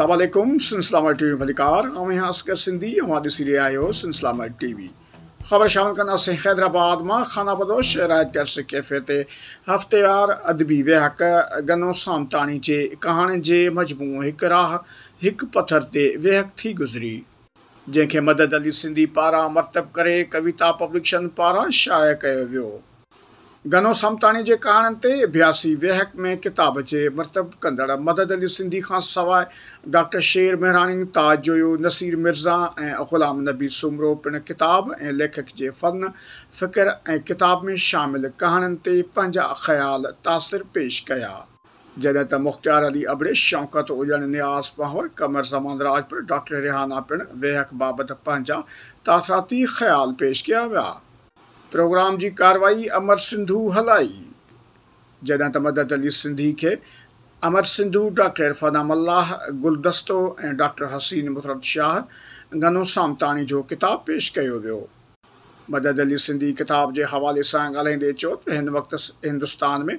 ॾिसी रहिया आहियो टीवी ख़बर शामिल कंदासीं हैदराबाद में खाना बदोश कैफ़े से हफ्तेवार अदबी वेहक गनो के कहानी के मजमू एक राह एक पत्थर से वेहक थी गुज़री जैके मदद अली सिंधी पारा मरतब करे कविता पब्लिकन पारा शया किया वो घनो समताणी जे कहाणनि ते अभ्यासी वेहक में किताब जे मरतब कंदड़ मदद अली सिंधी खां सवाइ डॉक्टर शेर मेहराणी ताजुयो नसीर मिर्ज़ा ऐं ग़ुलाम नबी सुमरो पिण किताब ऐं लेखक जे फन फ़िक्र ऐं किताब में शामिलु कहाणनि ते पंहिंजा ख़्याल तासिर पेश कया जॾहिं त मुख़्तियार अली अबरे शौक़त उजणु नयाज़ पौर कमर ज़मान राजपुर डॉक्टर रिहाना पिणु वेहक बाबति पंहिंजा तासराती ख़्याल पेश कया विया प्रोग्राम जी कार्रवाई अमर सिंधु हलाई जॾहिं त मदद अली सिंधी खे अमर सिंधू डॉक्टर इरफ़ाना मल्लाह गुलदस्तो ऐं डॉक्टर हसीन मुफ़रत शाह गनो सामताणी जो किताबु पेश कयो वियो मदद अली सिंधी किताब जे हवाले सां ॻाल्हाईंदे चओ त हिन वक़्तु हिंदुस्तान में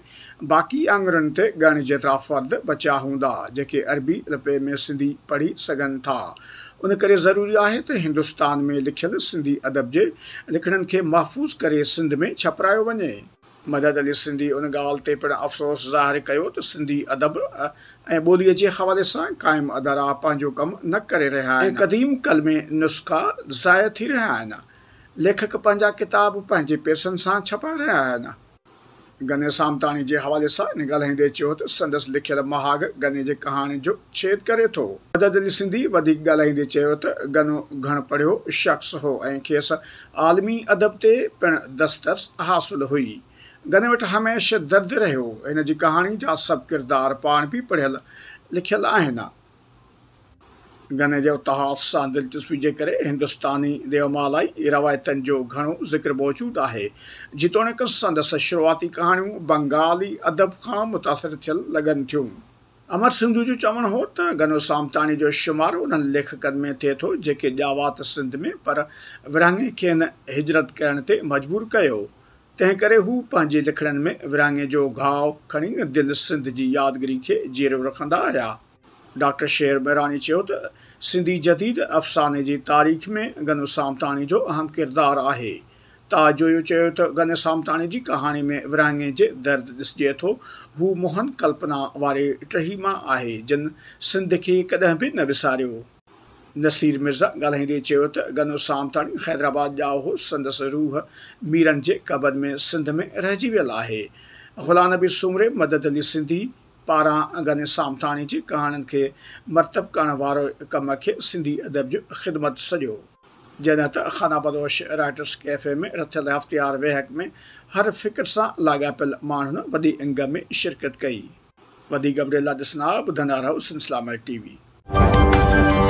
बाक़ी आंगुरुनि ते ॻण जेतिरा फ़र्द बचिया हूंदा जेके अरबी लपे में सिंधी पढ़ी सघनि था उन करे ज़रूरी आहे त हिंदुस्तान में लिखियल सिंधी अदब जे लिखणनि खे महफ़ूज़ करे सिंध में छपरायो वञे मदद अली सिंधी उन ॻाल्हि ते पिणु अफ़सोस ज़ाहिर कयो त सिंधी अदब ऐं ॿोलीअ जे हवाले सां काइम अदारा पंहिंजो कमु न करे रहिया आहिनि क़दीम कल में नुस्ख़ा ज़ाया थी रहिया आहिनि लेखक पंहिंजा किताब पंहिंजे पैसनि सां छपाए रहिया आहिनि गने सामताणी जे हवाले सां हिन ॻाल्हाईंदे चयो त संदसि लिखियल महाग गने जे कहाणी जो छेद करे थो मदद दिलि सिंधी वधीक ॻाल्हाईंदे चयो त गनो घण पढ़ियो शख़्स हो ऐं खेसि आलमी अदब ते पिणु दस्तु हासिलु हुई गने वटि हमेशह दर्द रहियो हिन जी कहाणी जा सभु किरदार पाण बि पढ़ियल लिखियल आहिनि घने जे उतहाफ़ सां दिलचस्पी जे करे हिंदुस्तानी देवमालाई रिवायतनि जो घणो ज़िक्र मौजूदु आहे जितोणीक संदसि शुरुआती कहानियूं बंगाली अदब खां मुतासिर थियल लॻनि थियूं अमर सिंधु जो चवणु हो त गनो सामताणी जो शुमारु उन्हनि लेखकनि में थिए थो जेके ॼियावात सिंध में पर विरागे खे हिजरत करण ते मजबूरु कयो तंहिं करे हू पंहिंजे लिखणनि में विराहंगे जो घाव खणी दिलि सिंध जी यादगिरी खे जीरो रखन्दा आया डॉक्टर शेर बहरानी चयो त सिंधी जदीद अफ़साने जी तारीख़ में गनो सामताणी जो अहम किरदारु आहे ताजो इहो चयो त गन सामताणी जी कहाणी में विराङे जे दर्द ॾिसिजे थो हू मोहन कल्पना वारे टहीमा आहे जिन सिंध खे कॾहिं बि न विसारियो नसीर मिर्ज़ा ॻाल्हाईंदे चयो त गनो सामताणी हैदराबाद जा हो संदसि रूह मीरनि जे क़बर में सिंध में रहिजी वियल आहे ग़ुला नबी सुमरे मदद अली सिंधी पारां अंगनि सामताणी जी कहाणियुनि खे मरतब करण वारो कम खे सिंधी अदब जो ख़िदमत सॼो जॾहिं त खाना बदोश राइटर्स कैफ़े में रथियल हफ़्तियार वेहक में हर फ़िक्र सां लाॻापियल माण्हुनि वॾी अंग में शिरकत कई वधीक ॾिसंदा ॿुधंदा रहो सिलसिला टीवी